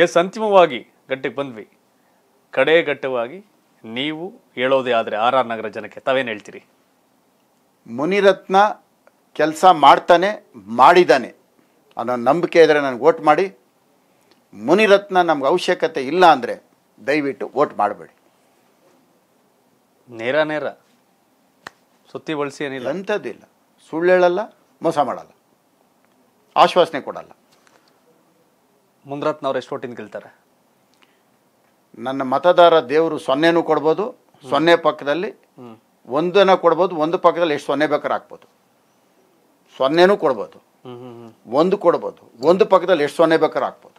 S ಅಂತಿಮವಾಗಿ ಗಟ್ಟಿಗೆ ಬಂದ್ವಿ ಕಡೆ ಗಟ್ಟವಾಗಿ ನೀವು ಹೇಳೋದೇ ಆದರೆ ಆರ್ ಆರ್ ನಗರ ಜನಕ್ಕೆ ತಾವೇನು ಹೇಳ್ತೀರಿ ಮುನಿರತ್ನ ಕೆಲಸ ಮಾಡ್ತಾನೆ ಮಾಡಿದ್ದಾನೆ ಅನ್ನೋ ನಂಬಿಕೆ ಇದ್ದರೆ ನನಗೆ ಓಟ್ ಮಾಡಿ ಮುನಿರತ್ನ ನಮ್ಗೆ ಅವಶ್ಯಕತೆ ಇಲ್ಲ ಅಂದರೆ ದಯವಿಟ್ಟು ಓಟ್ ಮಾಡಬೇಡಿ ನೇರ ನೇರ ಸುತ್ತಿ ಬಳಸಿ ಏನಿಲ್ಲ ಅಂಥದ್ದಿಲ್ಲ ಸುಳ್ಳು ಹೇಳಲ್ಲ ಮೋಸ ಮಾಡಲ್ಲ ಆಶ್ವಾಸನೆ ಕೊಡಲ್ಲ ಮುಂದ್ರತ್ನವ್ರು ಎಷ್ಟು ಓಟಿಂದ ಗೆಲ್ತಾರೆ ನನ್ನ ಮತದಾರ ದೇವರು ಸೊನ್ನೆನೂ ಕೊಡ್ಬೋದು ಸೊನ್ನೆ ಪಕ್ಕದಲ್ಲಿ ಒಂದನ್ನು ಕೊಡ್ಬೋದು ಒಂದು ಪಕ್ಕದಲ್ಲಿ ಎಷ್ಟು ಸೊನ್ನೆ ಬೇಕಾದ್ರೆ ಹಾಕ್ಬೋದು ಸೊನ್ನೆನೂ ಕೊಡ್ಬೋದು ಒಂದು ಕೊಡ್ಬೋದು ಒಂದು ಪಕ್ಕದಲ್ಲಿ ಎಷ್ಟು ಸೊನ್ನೆ ಬೇಕಾದ್ರೆ ಹಾಕ್ಬೋದು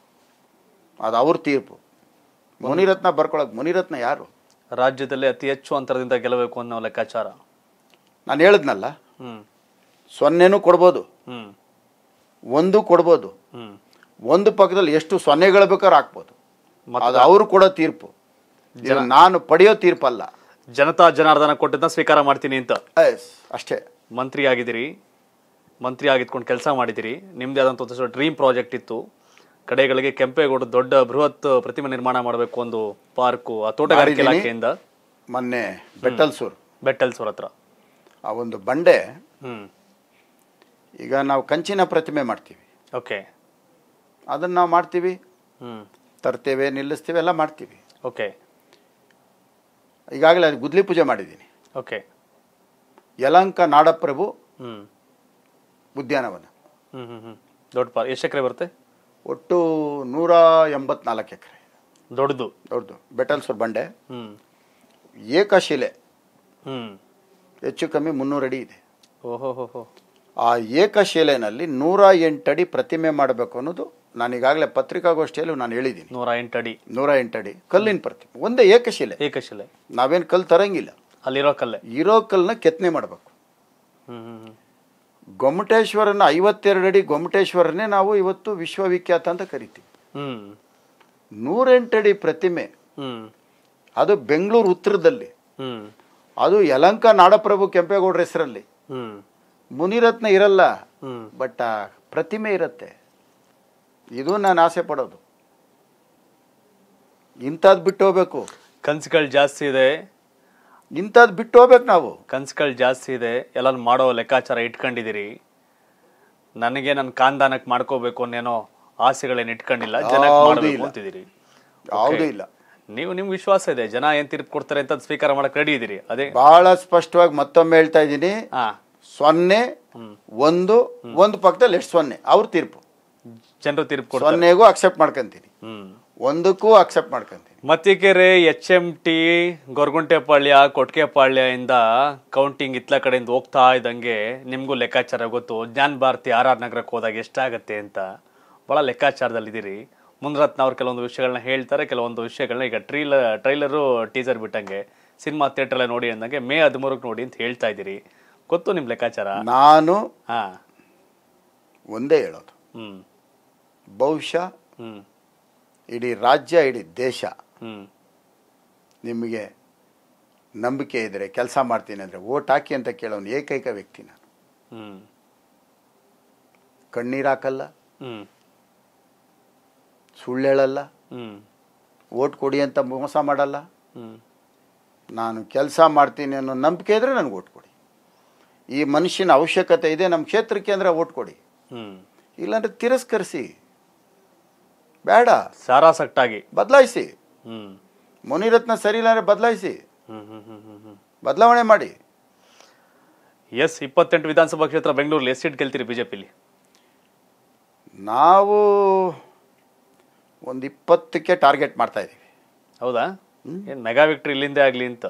ಅದು ಅವ್ರ ತೀರ್ಪು ಮುನಿರತ್ನ ಬರ್ಕೊಳ್ಳೋಕೆ ಮುನಿರತ್ನ ಯಾರು ರಾಜ್ಯದಲ್ಲಿ ಅತಿ ಹೆಚ್ಚು ಅಂತರದಿಂದ ಗೆಲ್ಲಬೇಕು ಅನ್ನೋ ಲೆಕ್ಕಾಚಾರ ನಾನು ಹೇಳಿದ್ನಲ್ಲ ಸೊನ್ನೆನೂ ಕೊಡ್ಬೋದು ಒಂದು ಕೊಡ್ಬೋದು ಒಂದು ಪಕ್ಕದಲ್ಲಿ ಎಷ್ಟು ಸೊನ್ನೆಗಳು ಬೇಕಾದ್ರೂ ಹಾಕ್ಬೋದು ಅದು ಅವರು ಕೂಡ ತೀರ್ಪು ನಾನು ಪಡೆಯೋ ತೀರ್ಪಲ್ಲ ಜನತಾ ಜನಾರ್ದನ ಕೊಟ್ಟಿದ್ದ ಸ್ವೀಕಾರ ಮಾಡ್ತೀನಿ ಅಂತ ಅಷ್ಟೇ ಮಂತ್ರಿ ಆಗಿದ್ದೀರಿ ಮಂತ್ರಿ ಆಗಿದ್ಕೊಂಡು ಕೆಲಸ ಮಾಡಿದ್ದೀರಿ ನಿಮ್ಮದೇ ಆದಂಥ ಡ್ರೀಮ್ ಪ್ರಾಜೆಕ್ಟ್ ಇತ್ತು ಕಡೆಗಳಿಗೆ ಕೆಂಪೇಗೌಡ ದೊಡ್ಡ ಬೃಹತ್ ಪ್ರತಿಮೆ ನಿರ್ಮಾಣ ಮಾಡಬೇಕು ಒಂದು ಪಾರ್ಕು ಆ ತೋಟಗಾರಿಕೆ ಇಲಾಖೆಯಿಂದ ಮೊನ್ನೆ ಬೆಟ್ಟಲ್ಸೂರ್ ಬೆಟ್ಟಲ್ಸೂರ್ ಹತ್ರ ಆ ಒಂದು ಬಂಡೆ ಈಗ ನಾವು ಕಂಚಿನ ಪ್ರತಿಮೆ ಮಾಡ್ತೀವಿ ಓಕೆ ಅದನ್ನು ನಾವು ಮಾಡ್ತೀವಿ ತರ್ತೇವೆ ನಿಲ್ಲಿಸ್ತೇವೆ ಎಲ್ಲ ಮಾಡ್ತೀವಿ ಓಕೆ ಈಗಾಗಲೇ ಅದು ಗುದ್ಲಿ ಪೂಜೆ ಮಾಡಿದ್ದೀನಿ ಓಕೆ ಯಲಂಕ ನಾಡಪ್ರಭು ಉದ್ಯಾನವನ ದೊಡ್ಡ ಎಷ್ಟು ಎಕರೆ ಬರುತ್ತೆ ಒಟ್ಟು ನೂರ ಎಂಬತ್ನಾಲ್ಕು ಎಕರೆ ದೊಡ್ಡದು ದೊಡ್ಡದು ಬೆಟಲ್ಸೂರು ಬಂಡೆ ಏಕಶಿಲೆ ಹೆಚ್ಚು ಕಮ್ಮಿ ಮುನ್ನೂರು ಅಡಿ ಇದೆ ಓಹೋ ಆ ಏಕಶಿಲೆಯಲ್ಲಿ ನೂರ ಎಂಟು ಅಡಿ ಪ್ರತಿಮೆ ಮಾಡಬೇಕು ಅನ್ನೋದು ನಾನೀಗಾಗಲೇ ಪತ್ರಿಕಾಗೋಷ್ಠಿಯಲ್ಲಿ ನಾನು ಹೇಳಿದ್ದೀನಿ ನೂರ ಎಂಟಡಿ ನೂರ ಎಂಟಡಿ ಕಲ್ಲಿನ ಪ್ರತಿಮೆ ಒಂದೇ ಏಕಶಿಲೆ ಏಕಶಿಲೆ ನಾವೇನು ಕಲ್ಲು ತರಂಗಿಲ್ಲ ಅಲ್ಲಿರೋ ಕಲ್ಲೆ ಇರೋ ಕಲ್ಲನ್ನ ಕೆತ್ತನೆ ಮಾಡಬೇಕು ಗೊಮ್ಮಟೇಶ್ವರನ ಐವತ್ತೆರಡು ಅಡಿ ಗೊಮ್ಮಟೇಶ್ವರನೇ ನಾವು ಇವತ್ತು ವಿಶ್ವವಿಖ್ಯಾತ ಅಂತ ಕರಿತೀವಿ ಅಡಿ ಪ್ರತಿಮೆ ಅದು ಬೆಂಗಳೂರು ಉತ್ತರದಲ್ಲಿ ಅದು ಯಲಂಕ ನಾಡಪ್ರಭು ಕೆಂಪೇಗೌಡರ ಹೆಸರಲ್ಲಿ ಮುನಿರತ್ನ ಇರಲ್ಲ ಬಟ್ ಪ್ರತಿಮೆ ಇರತ್ತೆ ಇದು ನಾನು ಆಸೆ ಪಡೋದು ಇಂಥದ್ ಬಿಟ್ಟು ಹೋಗ್ಬೇಕು ಕನ್ಸುಗಳು ಜಾಸ್ತಿ ಇದೆ ಇಂಥದ್ದು ಬಿಟ್ಟು ಹೋಗ್ಬೇಕು ನಾವು ಕನ್ಸುಗಳು ಜಾಸ್ತಿ ಇದೆ ಎಲ್ಲಾನು ಮಾಡೋ ಲೆಕ್ಕಾಚಾರ ಇಟ್ಕೊಂಡಿದ್ದೀರಿ ನನಗೆ ನನ್ನ ಕಾಂದಾನಕ್ಕೆ ಮಾಡ್ಕೋಬೇಕು ಅನ್ನೇನೋ ಆಸೆಗಳೇನು ಇಟ್ಕೊಂಡಿಲ್ಲ ಜನ ಯಾವುದೂ ಇಲ್ಲ ನೀವು ನಿಮ್ ವಿಶ್ವಾಸ ಇದೆ ಜನ ಏನ್ ತೀರ್ಪು ಕೊಡ್ತಾರೆ ಅಂತ ಸ್ವೀಕಾರ ಮಾಡಕ್ ರೆಡಿ ಇದೀರಿ ಅದೇ ಬಹಳ ಸ್ಪಷ್ಟವಾಗಿ ಮತ್ತೊಮ್ಮೆ ಹೇಳ್ತಾ ಇದ್ದೀನಿ ಸೊನ್ನೆ ಒಂದು ಒಂದು ಪಕ್ಕದಲ್ಲಿ ಎಷ್ಟು ಸೊನ್ನೆ ಅವ್ರ ತೀರ್ಪು ಜನರು ತೀರ್ಪು ಸೊನ್ನೆಗೂ ಅಕ್ಸೆಪ್ಟ್ ಮಾಡ್ಕೊಂತೀನಿ ಒಂದಕ್ಕೂ ಅಕ್ಸೆಪ್ಟ್ ಮಾಡ್ಕೊಂತೀನಿ Mattikere H M T Gorguntepalya ಕೊಟ್ಗೆಪಾಳ್ಯದಿಂದ ಕೌಂಟಿಂಗ್ ಇತ್ತಲ ಕಡೆಯಿಂದ ಹೋಗ್ತಾ ಇದ್ದಂಗೆ ನಿಮಗೂ ಲೆಕ್ಕಾಚಾರ ಗೊತ್ತು ಜ್ಞಾನ ಭಾರತಿ ಆರ್ ಆರ್ ನಗರಕ್ಕೆ ಹೋದಾಗ ಎಷ್ಟಾಗತ್ತೆ ಅಂತ ಭಾಳ ಲೆಕ್ಕಾಚಾರದಲ್ಲಿದ್ದೀರಿ ಮುನ್ರತ್ನ ಅವ್ರು ಕೆಲವೊಂದು ವಿಷಯಗಳನ್ನ ಹೇಳ್ತಾರೆ ಕೆಲವೊಂದು ವಿಷಯಗಳನ್ನ ಈಗ ಟ್ರೈಲರ್ ಟ್ರೈಲರು ಟೀಸರ್ ಬಿಟ್ಟಂಗೆ ಸಿನಿಮಾ ಥಿಯೇಟ್ರಲ್ಲೇ ನೋಡಿ ಅಂದಂಗೆ ಮೇ ಹದಿಮೂರಕ್ಕೆ ನೋಡಿ ಅಂತ ಹೇಳ್ತಾ ಇದ್ದೀರಿ ಗೊತ್ತು ನಿಮ್ಮ ಲೆಕ್ಕಾಚಾರ ನಾನು ಹಾಂ ಒಂದೇ ಹೇಳೋದು ಹ್ಞೂ ಬಹುಶಃ ಇಡೀ ರಾಜ್ಯ ಇಡೀ ದೇಶ ನಿಮಗೆ ನಂಬಿಕೆ ಇದ್ದರೆ ಕೆಲಸ ಮಾಡ್ತೀನಿ ಅಂದರೆ ಓಟ್ ಹಾಕಿ ಅಂತ ಕೇಳೋನು ಏಕೈಕ ವ್ಯಕ್ತಿ ನಾನು ಕಣ್ಣೀರು ಹಾಕಲ್ಲ ಸುಳ್ಳು ಹೇಳಲ್ಲ ಓಟ್ ಕೊಡಿ ಅಂತ ಮೋಸ ಮಾಡಲ್ಲ ನಾನು ಕೆಲಸ ಮಾಡ್ತೀನಿ ಅನ್ನೋ ನಂಬಿಕೆ ಇದ್ದರೆ ನನಗೆ ಓಟ್ ಕೊಡಿ ಈ ಮನುಷ್ಯನ ಅವಶ್ಯಕತೆ ಇದೆ ನಮ್ಮ ಕ್ಷೇತ್ರಕ್ಕೆ ಅಂದರೆ ಓಟ್ ಕೊಡಿ ಇಲ್ಲಾಂದ್ರೆ ತಿರಸ್ಕರಿಸಿ ಬೇಡ ಸಾರಾಸಕ್ಟಾಗಿ ಬದಲಾಯಿಸಿ ಮುನಿರತ್ನ ಸರಿ ಇಲ್ಲ ಅಂದರೆ ಬದಲಾಯಿಸಿ ಬದಲಾವಣೆ ಮಾಡಿ ಎಸ್ ಇಪ್ಪತ್ತೆಂಟು ವಿಧಾನಸಭಾ ಕ್ಷೇತ್ರ ಬೆಂಗಳೂರಲ್ಲಿ ಎಸ್ ಸೀಟ್ ಗೆಲ್ತೀರಿ ಬಿಜೆಪಿಲಿ ನಾವು ಒಂದು ಇಪ್ಪತ್ತಕ್ಕೆ ಟಾರ್ಗೆಟ್ ಮಾಡ್ತಾ ಇದ್ದೀವಿ ಹೌದಾ ಏನು ಮೆಗಾ ವಿಕ್ಟ್ರಿ ಇಲ್ಲಿಂದ ಆಗಲಿ ಅಂತ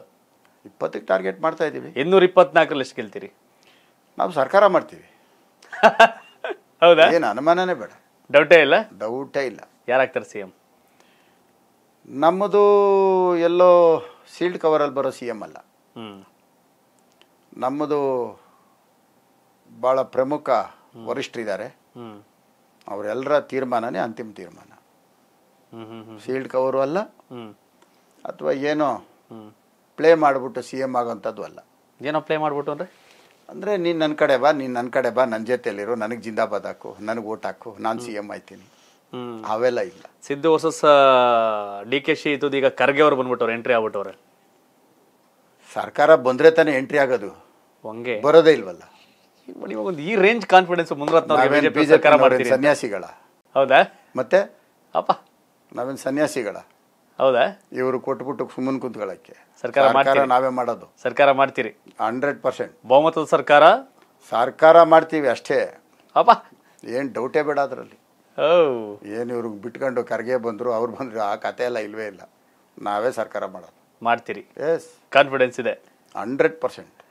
ಇಪ್ಪತ್ತಕ್ಕೆ ಟಾರ್ಗೆಟ್ ಮಾಡ್ತಾ ಇದ್ದೀವಿ ಇನ್ನೂರ ಇಪ್ಪತ್ನಾಲ್ಕರಲ್ಲಿ ಎಷ್ಟು ಗೆಲ್ತೀರಿ ನಾವು ಸರ್ಕಾರ ಮಾಡ್ತೀವಿ ಹೌದಾ ಏನು ಅನುಮಾನನೇ ಬೇಡ ಡೌಟೇ ಇಲ್ಲ ಡೌಟೇ ಇಲ್ಲ ಯಾರಾಗ್ತಾರೆ ಸಿ ನಮ್ಮದು ಎಲ್ಲೋ ಸೀಲ್ಡ್ ಕವರಲ್ಲಿ ಬರೋ ಸಿ ಎಂ ಅಲ್ಲ ನಮ್ಮದು ಭಾಳ ಪ್ರಮುಖ ವರಿಷ್ಠರಿದ್ದಾರೆ ಅವರೆಲ್ಲರ ತೀರ್ಮಾನನೇ ಅಂತಿಮ ತೀರ್ಮಾನ ಸೀಲ್ಡ್ ಕವರು ಅಲ್ಲ ಅಥವಾ ಏನೋ ಪ್ಲೇ ಮಾಡಿಬಿಟ್ಟು ಸಿ ಎಮ್ ಆಗೋಂಥದ್ದು ಅಲ್ಲ ಏನೋ ಪ್ಲೇ ಮಾಡಿಬಿಟ್ಟು ಅಂದರೆ ಅಂದರೆ ನೀನು ನನ್ನ ಕಡೆ ಬಾ ನೀನು ನನ್ನ ಕಡೆ ಬಾ ನನ್ನ ಜೊತೆಯಲ್ಲಿರು ನನಗೆ ಜಿಂದಾಬಾದ್ ಹಾಕು ನನಗೆ ಓಟ್ ಹಾಕು ನಾನು ಸಿ ಎಮ್ ಆಯ್ತೀನಿ ಅವೆಲ್ಲ ಇಲ್ಲ ಸಿದ್ದು ಹೊಸ ಡಿ ಕೆ ಶಿ ಇದ್ದದ್ದು ಈಗ ಖರ್ಗೆ ಅವರು ಬಂದ್ಬಿಟ್ಟವ್ರು ಎಂಟ್ರಿ ಆಗ್ಬಿಟ್ಟವ್ರೆ ಸರ್ಕಾರ ಬಂದ್ರೆ ತಾನೆ ಎಂಟ್ರಿ ಆಗೋದು ಹಂಗೆ ಬರೋದೇ ಇಲ್ವಲ್ಲ ಇವಾಗ ಒಂದು ಈ ರೇಂಜ್ ಕಾನ್ಫಿಡೆನ್ಸ್ ಮುಂದ್ರತ್ನ ಸನ್ಯಾಸಿಗಳ ಹೌದಾ ಮತ್ತೆ ಅಪ್ಪ ನಾವೇನ್ ಸನ್ಯಾಸಿಗಳ ಹೌದಾ ಇವರು ಕೊಟ್ಬಿಟ್ಟು ಸುಮ್ಮನೆ ಕುಂತ್ಕೊಳ್ಳಕ್ಕೆ ಸರ್ಕಾರ ಮಾಡ್ತೀರಿ. ನಾವೇ ಮಾಡೋದು ಸರ್ಕಾರ ಮಾಡ್ತೀರಿ ಹಂಡ್ರೆಡ್ ಪರ್ಸೆಂಟ್ ಬಹುಮತದ ಸರ್ಕಾರ ಸರ್ಕಾರ ಮಾಡ್ತೀವಿ ಅಷ್ಟೇ ಅಪ್ಪ ಏನು ಡೌಟೇ ಬೇಡ ಅದರಲ್ಲಿ ಏನು ಇವ್ರಿಗೆ ಬಿಟ್ಕೊಂಡು ಕರ್ಗೆ ಬಂದ್ರು ಅವ್ರು ಬಂದರು ಆ ಕತೆ ಎಲ್ಲ ಇಲ್ವೇ ಇಲ್ಲ ನಾವೇ ಸರ್ಕಾರ ಮಾಡೋದು ಮಾಡ್ತೀರಿ ಎಸ್ ಕಾನ್ಫಿಡೆನ್ಸ್ ಇದೆ ಹಂಡ್ರೆಡ್ ಪರ್ಸೆಂಟ್